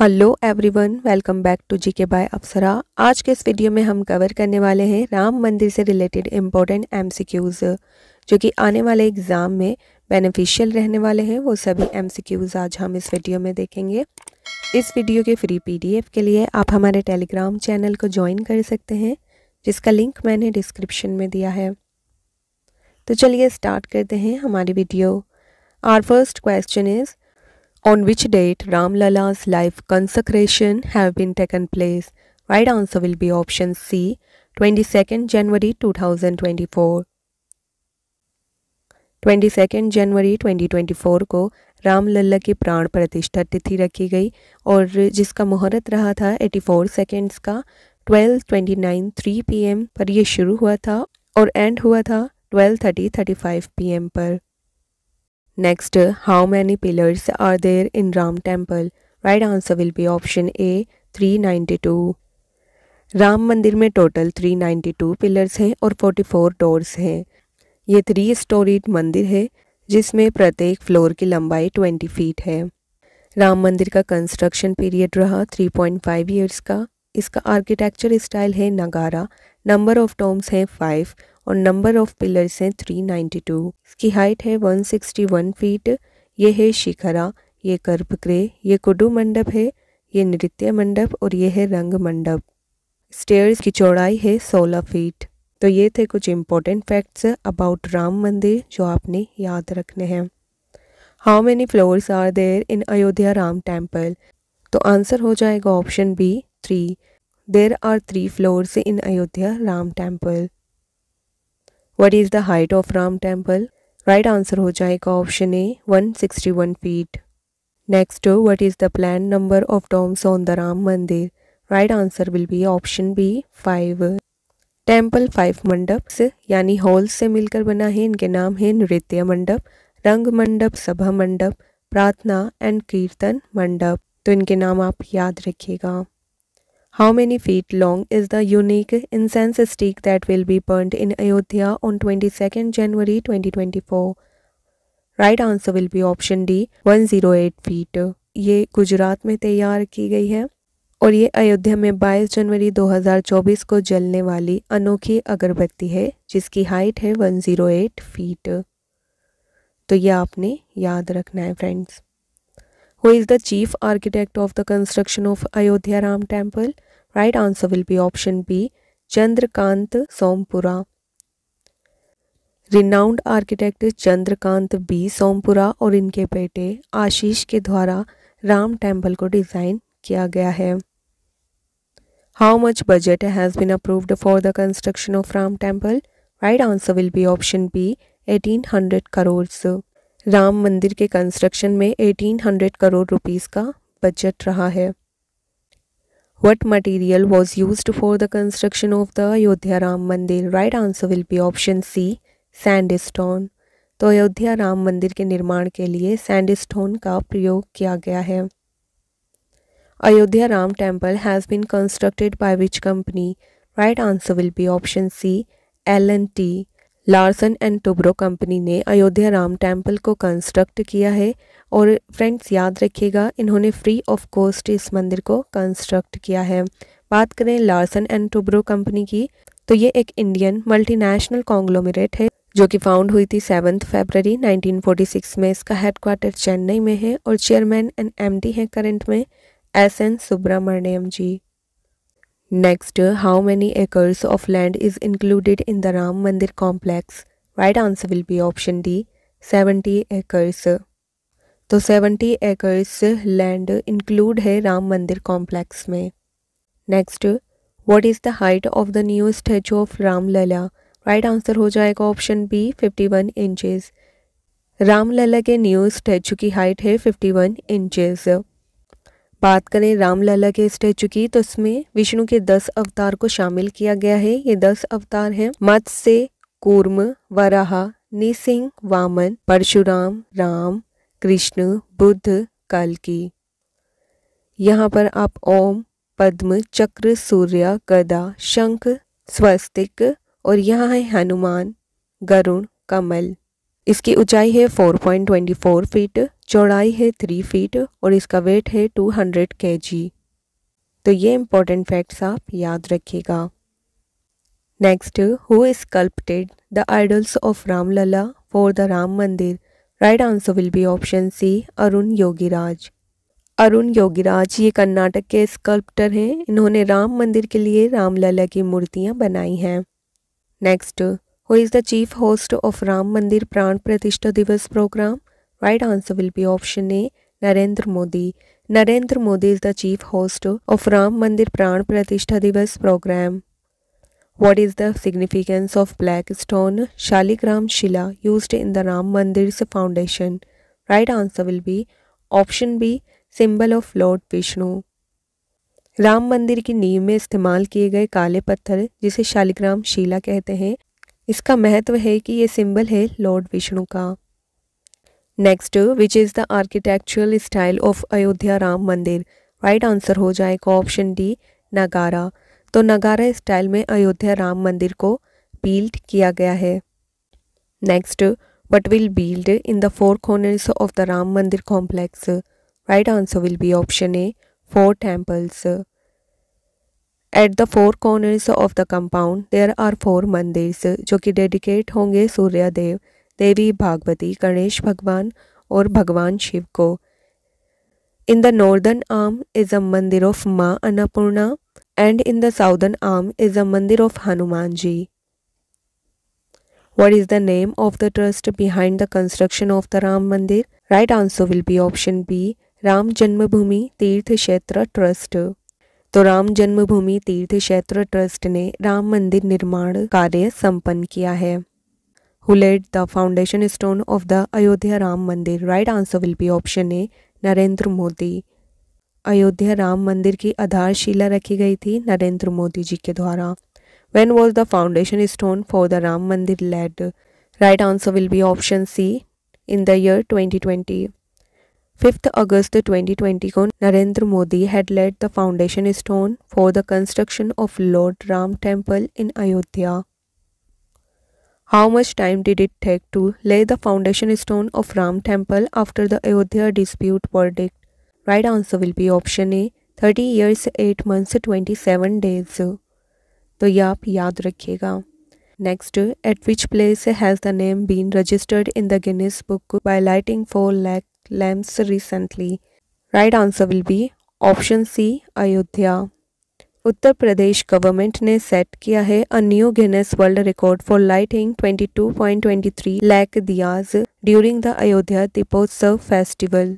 Hello everyone welcome back to G K by अप्सरा आज के इस वीडियो में हम कवर करने वाले हैं राम मंदिर से रिलेटेड इम्पोर्टेंट एमसीक्यूज़ जो कि आने वाले एग्ज़ाम में बेनिफिशियल रहने वाले हैं वो सभी एमसीक्यूज़ आज हम इस वीडियो में देखेंगे इस वीडियो के फ्री पीडीएफ के लिए आप हमारे टेलीग्राम चैनल को ज्वाइन कर सकते हैं जिसका लिंक मैंने डिस्क्रिप्शन में दिया है तो चलिए स्टार्ट करते हैं हमारी video our first question is On which date Ram Lala's life consecration have been taken place? Right answer will be option C, 22nd January 2024. 22 जनवरी 2024 को राम लल्ला की प्राण प्रतिष्ठा तिथि रखी गई और जिसका मुहूर्त रहा था 84 सेकंड्स का 12 29 3 पीएम पर यह शुरू हुआ था और एंड हुआ था 12:30 35 पीएम पर Next, how many pillars are there in Ram temple? Right answer will be option A 392. Ram Mandir में टोटल 392 पिलर्स हैं और 44 डोर्स हैं ये थ्री स्टोरीड मंदिर है जिसमें प्रत्येक फ्लोर की लंबाई 20 फीट है राम मंदिर का कंस्ट्रक्शन पीरियड रहा 3.5 इयर्स का इसका आर्किटेक्चर स्टाइल है नगारा नंबर ऑफ टोम्स हैं फाइव और नंबर ऑफ पिलर्स हैं 392 इसकी हाइट है 161 फीट ये है शिखरा ये गर्भगृह ये कुडू मंडप है ये नृत्य मंडप और ये है रंग मंडप स्टेयर्स की चौड़ाई है 16 फीट तो ये थे कुछ इम्पोर्टेंट फैक्ट्स अबाउट राम मंदिर जो आपने याद रखने हैं how many floors are there in Ayodhya Ram temple तो आंसर हो जाएगा option B three there are three floors in Ayodhya Ram temple what is the height of Ram temple right answer हो जाएगा option A 161 feet next what is the plan number of domes on the Ram मंदिर right answer will be option B five temple five mandaps यानी halls से मिलकर बना है इनके नाम है नृत्य मंडप रंग मंडप सभा मंडप प्रार्थना एंड कीर्तन मंडप तो इनके नाम आप याद रखिएगा How many feet long is the unique incense stick that will be burnt in Ayodhya on 22nd January 2024? Right answer will be option D 108 feet ये गुजरात में तैयार की गई है और ये अयोध्या में 22 जनवरी 2024 को जलने वाली अनोखी अगरबत्ती है जिसकी हाइट है 108 फीट तो ये आपने याद रखना है friends who is the chief architect of the construction of Ayodhya Ram temple? Right answer will be option B. Chandrakant Sompura. Renowned architect Chandrakant B Sompura और इनके बेटे आशीष के द्वारा राम टेम्पल को डिज़ाइन किया गया है how much budget has been approved for the construction of Ram temple right answer will be option B eighteen hundred crore Ram mandir के कंस्ट्रक्शन में 1800 करोड़ रुपीस का बजट रहा है what material was use for the construction of the Ayodhya Ram मंदिर right answer will be option C sandstone तो अयोध्या राम मंदिर के निर्माण के लिए सैंडस्टोन का प्रयोग किया गया है Ayodhya Ram temple has been constructed by which company right answer will be option C L and T Larsen and Toubro company ने अयोध्या राम टेम्पल को कंस्ट्रक्ट किया है और फ्रेंड्स याद रखिएगा इन्होंने फ्री ऑफ कॉस्ट इस मंदिर को कंस्ट्रक्ट किया है बात करें लार्सन एंड टुब्रो कंपनी की तो ये एक इंडियन मल्टीनेशनल कॉन्ग्लोमरेट है जो कि फाउंड हुई थी सेवन्थ फेबररी 1946 में इसका हेडक्वार्टर चेन्नई में है और चेयरमैन एंड एमडी हैं करंट में S N Subrahmanyan ji next how many acres of land is included in the Ram mandir complex right answer will be option D 70 acres तो 70 एकर्स लैंड इंक्लूड है राम मंदिर कॉम्प्लेक्स में next what is the height of the new statue of Ram Lalla right answer हो जाएगा option B fifty one inches Ram Lalla के new statue की height है fifty one inches बात करें रामलला के स्टैचू की तो इसमें विष्णु के दस अवतार को शामिल किया गया है ये दस अवतार हैं मत्स्य कूर्म वराह निसिंह वामन परशुराम राम कृष्ण बुद्ध की यहाँ पर आप ओम पद्म चक्र सूर्य गदा शंख स्वस्तिक और यहाँ है हनुमान गरुण कमल इसकी ऊंचाई है 4.24 फीट चौड़ाई है थ्री फीट और इसका वेट है टू हंड्रेड के जी तो ये इम्पोर्टेंट फैक्ट्स आप याद रखिएगा next who is sculpted the idols of Ramlalla for the Ram मंदिर right answer will be option C Arun Yogiraj Arun Yogiraj ये कर्नाटक के स्कल्प्टर हैं इन्होंने राम मंदिर के लिए रामलला की मूर्तियाँ बनाई हैं next who is the chief host of Ram mandir Pran Pratishtha Divas programme Right answer will be option A Narendra Modi. Narendra Modi is the chief host of Ram Mandir Pran Pratishtha Divas program. What is the significance of black stone Shaligram Shila used in the Ram Mandir's foundation? Right answer will be option B symbol of Lord Vishnu Ram mandir की नींव में इस्तेमाल किए गए काले पत्थर जिसे शालिग्राम शिला कहते हैं इसका महत्व है कि ये सिंबल है लॉर्ड विष्णु का next which is the architectural style of Ayodhya Ram मंदिर राइट आंसर हो जाएगा ऑप्शन डी नगारा तो नगारा स्टाइल में अयोध्या राम मंदिर को बिल्ड किया गया है next what will build in the four corners of the Ram mandir complex right answer will be option A four temples at the four corners of the compound there are four mandirs जो कि dedicate होंगे सूर्यदेव देवी भागवती गणेश भगवान और भगवान शिव को in the northern arm is a mandir of Maa Annapurna and in the southern arm is a mandir of Hanuman ji what is the name of the trust behind the construction of the Ram मंदिर right answer will be option B Ram Janmabhoomi Teerth क्षेत्र trust तो राम जन्मभूमि तीर्थ क्षेत्र trust ने राम मंदिर निर्माण कार्य संपन्न किया है who laid the foundation stone of the Ayodhya Ram Mandir? Right answer will be option A. Narendra Modi Ayodhya Ram mandir की आधारशिला रखी गई थी नरेंद्र मोदी जी के द्वारा when was the foundation stone for the Ram mandir laid right answer will be option C in the year 2020 fifth अगस्त 2020 को Narendra Modi had laid the foundation stone for the construction of Lord Ram temple in Ayodhya How much time did it take to lay the foundation stone of Ram Temple after the Ayodhya dispute verdict? Right answer will be option A 30 years, 8 months, 27 days. So, yap, yad rakhega. Next, at which place has the name been registered in the Guinness book by lighting 4 lakh lamps recently? Right answer will be option C Ayodhya. Uttar Pradesh government ने set किया है a new Guinness world record for lighting 22.23 lakh diyas during the Ayodhya Deepotsav festival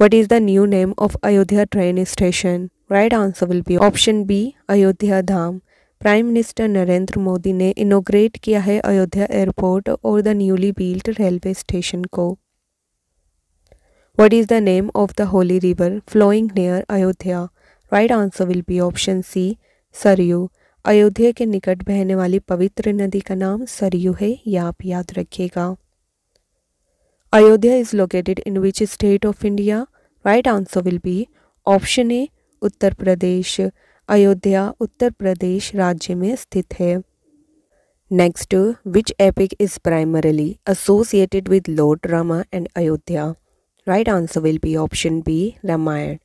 what is the new name of Ayodhya train station right answer will be option B Ayodhya Dham prime minister Narendra Modi ने inaugurate किया है Ayodhya airport और the newly built railway station को what is the name of the holy river flowing near Ayodhya right answer will be option C Saryu Ayodhya के निकट बहने वाली पवित्र नदी का नाम सरयू है यह आप याद रखिएगा Ayodhya is located in which state of India right answer will be option A Uttar Pradesh Ayodhya Uttar Pradesh राज्य में स्थित है next which epic is primarily associated with Lord Rama and Ayodhya right answer will be option B Ramayan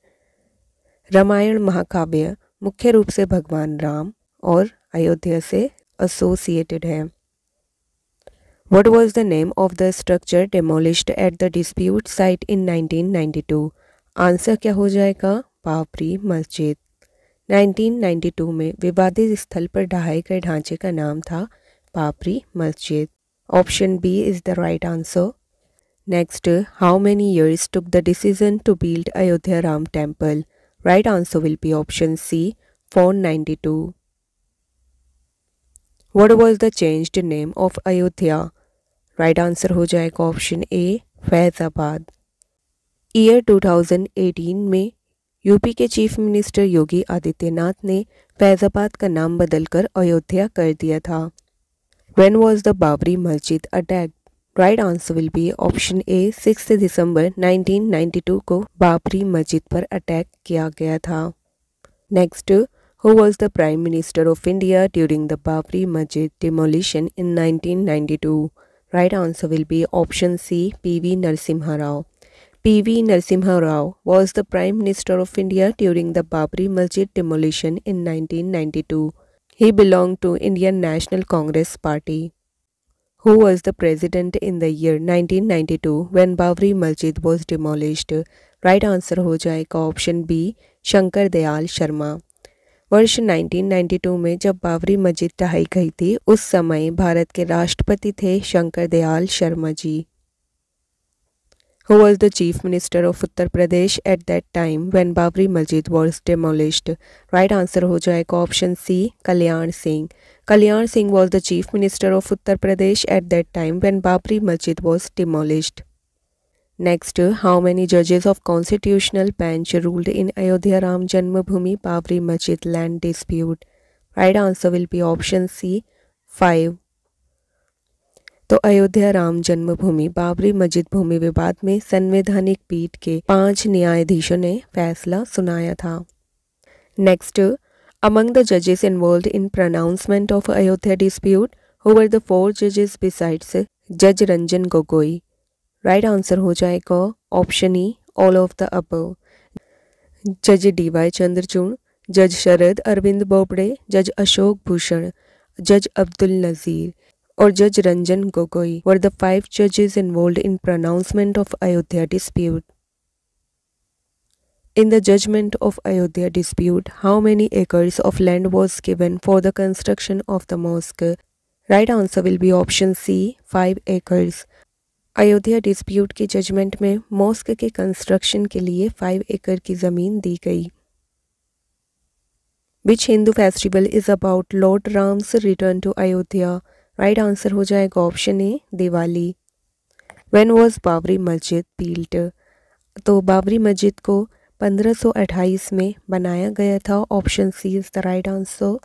Ramayan महाकाव्य मुख्य रूप से भगवान राम और अयोध्या से एसोसिएटेड है what was the name of the structure demolished at the dispute site in 1992? Answer क्या हो जाएगा बाबरी मस्जिद 1992 में विवादित स्थल पर ढहाए गए ढांचे का नाम था Babri Masjid option B is the right answer next how many years took the decision to build Ayodhya Ram temple Right answer will be option C, 492. What was the changed name of Ayodhya? Right right answer हो जाएगा option ए Faizabad year 2018 में UP के chief minister योगी आदित्यनाथ ने फैजाबाद का नाम बदलकर अयोध्या कर दिया था when was the Babri Masjid attack right answer will be option A six दिसंबर 1992 को बाबरी मस्जिद पर अटैक किया गया था next who was the prime minister of India during the Babri Masjid demolition in nineteen right answer will be option C P V Narasimha Rao P V Narasimha Rao was the prime minister of India during the Babri Masjid demolition in 1992 he belong to Indian National Congress party who was the president in the year 1992 when Babri Masjid was demolished? Right answer हो जाएगा option B Shankar Dayal Sharma. वर्ष 1992 में जब बाबरी मस्जिद ढहाई गई थी उस समय भारत के राष्ट्रपति थे शंकर दयाल शर्मा जी who was the chief minister of Uttar Pradesh at that time when Babri Masjid was demolished? Right answer ho jayega option C Kalyan Singh. Kalyan Singh was the chief minister of Uttar Pradesh at that time when Babri Masjid was demolished. Next, how many judges of constitutional bench ruled in Ayodhya Ram Janmabhoomi Babri Masjid land dispute? Right answer will be option C 5. तो अयोध्या राम जन्मभूमि बाबरी मस्जिद भूमि विवाद में संवैधानिक पीठ के पांच न्यायाधीशों ने फैसला सुनाया था नेक्स्ट अमंग द जजेस involve in pronouncement of Ayodhya dispute हुवर the four जजेस बिसाइड्स जज रंजन गोगोई राइट आंसर हो जाएगा option E all of the अब जज डी वाई चंद्रचूड़ जज शरद अरविंद बोबड़े जज अशोक भूषण जज अब्दुल नज़ीर or Judge Ranjan Gogoi were the five judges involved in pronouncement of Ayodhya dispute. In the judgment of Ayodhya dispute, how many acres of land was given for the construction of the mosque? Right answer will be option C, 5 acres. Ayodhya dispute के judgement में mosque के construction के लिए 5 एकड़ की ज़मीन दी गई Which Hindu festival is about Lord Ram's return to Ayodhya? Right right answer हो जाएगा option A Diwali when was Babri Masjid built तो बाबरी मस्जिद को 1528 में बनाया गया था option C is the right answer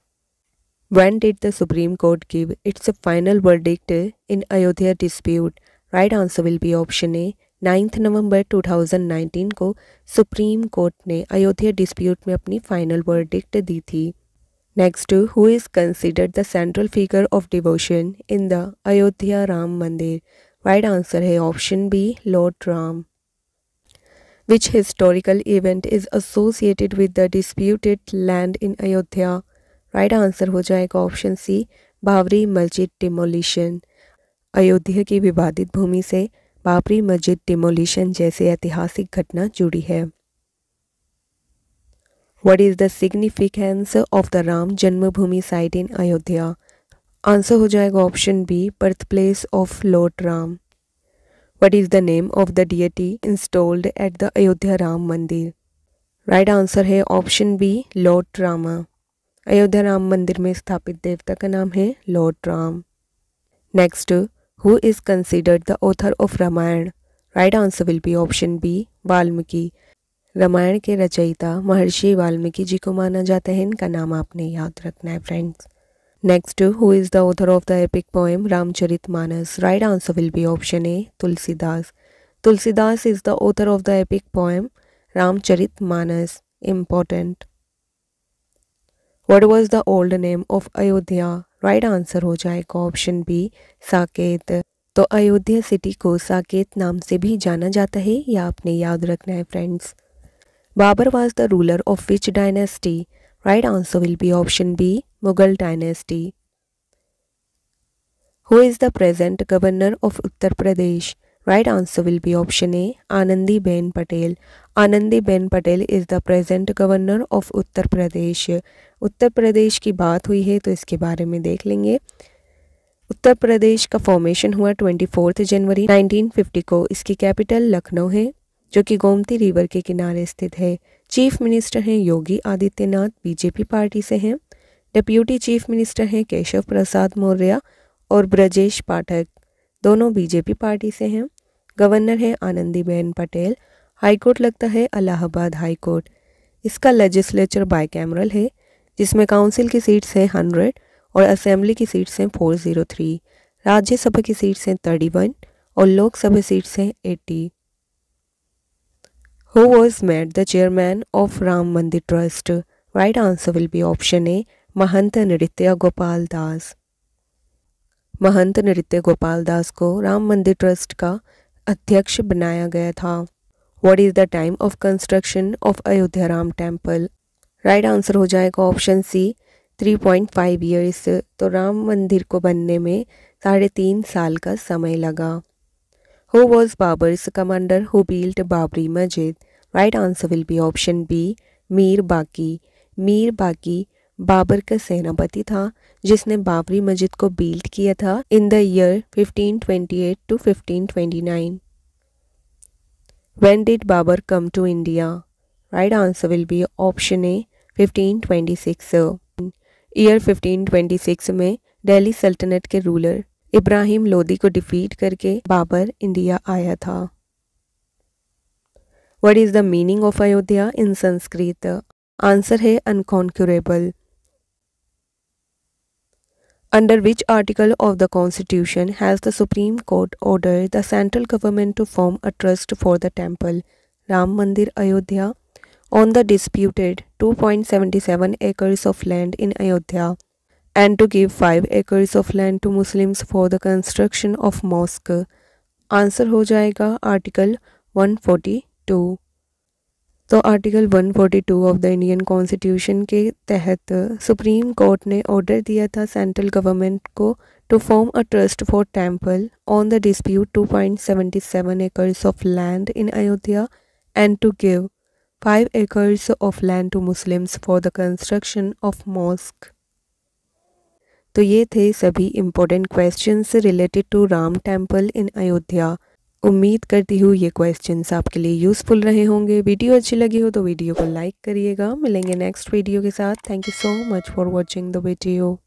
when did the supreme court give its a final verdict in Ayodhya dispute right answer will be option A ninth नवंबर 2019 को सुप्रीम कोर्ट ने अयोध्या डिस्प्यूट में अपनी फाइनल वर्डिक्ट दी थी Next, who is considered the central figure of devotion in the Ayodhya Ram Mandir? Right answer है option B, Lord Ram. Which historical event is associated with the disputed land in Ayodhya? Right answer हो जाएगा option C, Babri Masjid demolition Ayodhya की विवादित भूमि से Babri Masjid demolition जैसे ऐतिहासिक घटना जुड़ी है what is the significance of the Ram Janmabhoomi site in Ayodhya answer हो जाएगा option B birth place of Lord Ram what is the name of the deity installed at the Ayodhya Ram मंदिर राइट आंसर है option B lord Rama Ayodhya Ram Mandir में स्थापित देवता का नाम है lord Ram next who is considered the author of Ramayan right answer will be option B Valmiki Ramayan के रचयिता महर्षि वाल्मीकि जी को माना जाता है इनका नाम आपने याद रखना है friends next who is the author of the epic poem Ramcharit Manas right answer will be option A Tulsidas Tulsidas is the author of the epic poem Ramcharit Manas important what was the old name of Ayodhya right answer हो जाएगा option B Saket तो Ayodhya city को साकेत नाम से भी जाना जाता है या आपने याद रखना है friends Babur was the ruler of which dynasty? Right answer will be option B, Mughal dynasty. Who is the present governor of Uttar Pradesh? Right answer will be option A, Anandi Ben Patel. Anandi Ben Patel is the present governor of Uttar Pradesh. Uttar Pradesh ki baat hui hai, to iske baare mein dekh lenge. Uttar Pradesh का formation हुआ 24 जनवरी 1950 को इसकी capital Lucknow है जो कि Gomti river के किनारे स्थित है चीफ मिनिस्टर हैं योगी आदित्यनाथ बीजेपी पार्टी से हैं डिप्यूटी चीफ मिनिस्टर हैं केशव प्रसाद मौर्य और ब्रजेश पाठक दोनों बीजेपी पार्टी से हैं गवर्नर हैं आनंदीबेन पटेल हाईकोर्ट लगता है अलाहाबाद हाईकोर्ट इसका लेजिस्लेचर बाई कैमरल है जिसमें काउंसिल की सीट्स हैं हंड्रेड और असेंबली की सीट्स हैं फोर ज़ीरो थ्री राज्यसभा की सीट्स हैं थर्टी वन और लोकसभा सीट्स हैं eighty Who was made the chairman of Ram Mandir Trust? Right answer will be option A Mahant Nritya Gopal दास महंत नृत्य गोपाल दास को राम मंदिर ट्रस्ट का अध्यक्ष बनाया गया था what is the time of construction of Ayodhya Ram temple right answer हो जाएगा ऑप्शन सी 3.5 पॉइंट ईयर्स तो राम मंदिर को बनने में साढ़े तीन साल का समय लगा Who was Babur's commander who built Babri Masjid? Right answer will be option B. Mir Baki. Mir Baki. Babar का सेनापति था जिसने बाबरी मस्जिद को बिल्ड किया था in the year 1528 to 1529 when did Babur come to India right answer will be option A 1526 year 1526 में दिल्ली सल्तनत के रूलर इब्राहिम लोदी को डिफीट करके बाबर इंडिया आया था what is the meaning of Ayodhya in Sanskrit answer है unconquerable under which article of the constitution has the supreme court order the central government to form a trust for the temple Ram Mandir Ayodhya on the disputed two point seventy seven acres of land in Ayodhya and to give 5 acres of land to Muslims for the construction of mosque. answer हो जाएगा Article 142 तो article 142 of the Indian constitution के तहत supreme court ने order दिया था central government को to form a trust for temple on the dispute 2.77 acres of land in Ayodhya and to give 5 acres of land to Muslims for the construction of mosque. तो ये थे सभी important question related to Ram temple in Ayodhya उम्मीद करती हूँ ये questions आपके लिए यूज़फुल रहे होंगे वीडियो अच्छी लगी हो तो वीडियो को लाइक करिएगा मिलेंगे नेक्स्ट वीडियो के साथ thank you so much for watching the video